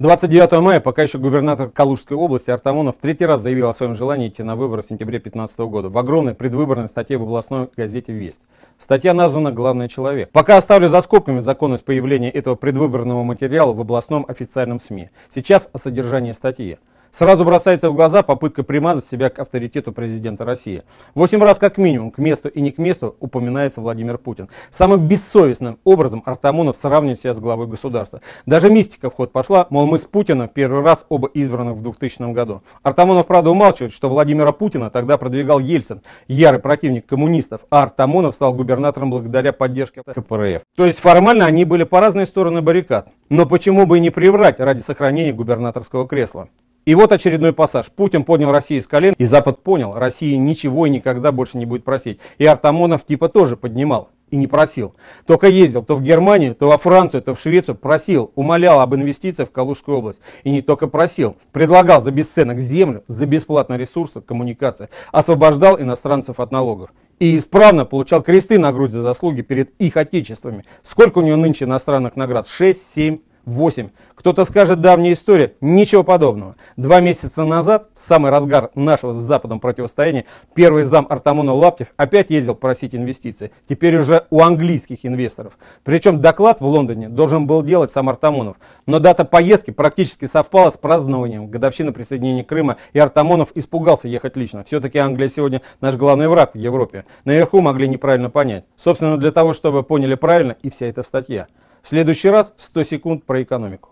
29 мая пока еще губернатор Калужской области Артамонов в третий раз заявил о своем желании идти на выборы в сентябре 2015 года в огромной предвыборной статье в областной газете «Весть». Статья названа «Главный человек». Пока оставлю за скобками законность появления этого предвыборного материала в областном официальном СМИ. Сейчас о содержании статьи. Сразу бросается в глаза попытка примазать себя к авторитету президента России. Восемь раз как минимум к месту и не к месту упоминается Владимир Путин. Самым бессовестным образом Артамонов сравнивает себя с главой государства. Даже мистика в ход пошла, мол, мы с Путиным первый раз оба избраны в 2000 году. Артамонов, правда, умалчивает, что Владимира Путина тогда продвигал Ельцин, ярый противник коммунистов, а Артамонов стал губернатором благодаря поддержке КПРФ. То есть формально они были по разные стороны баррикад. Но почему бы и не приврать ради сохранения губернаторского кресла? И вот очередной пассаж. Путин поднял Россию с колен, и Запад понял, Россия ничего и никогда больше не будет просить. И Артамонов типа тоже поднимал и не просил. Только ездил то в Германию, то во Францию, то в Швецию, просил, умолял об инвестициях в Калужскую область. И не только просил, предлагал за бесценок землю, за бесплатные ресурсы, коммуникации, освобождал иностранцев от налогов. И исправно получал кресты на грудь за заслуги перед их отечествами. Сколько у него нынче иностранных наград? 6-7 8. Кто-то скажет давняя история, ничего подобного. Два месяца назад, в самый разгар нашего с Западом противостояния, первый зам Артамона Лаптев опять ездил просить инвестиции, теперь уже у английских инвесторов. Причем доклад в Лондоне должен был делать сам Артамонов, но дата поездки практически совпала с празднованием годовщины присоединения Крыма, и Артамонов испугался ехать лично. Все-таки Англия сегодня наш главный враг в Европе. Наверху могли неправильно понять. Собственно, для того, чтобы поняли правильно и вся эта статья. В следующий раз 100 секунд про экономику.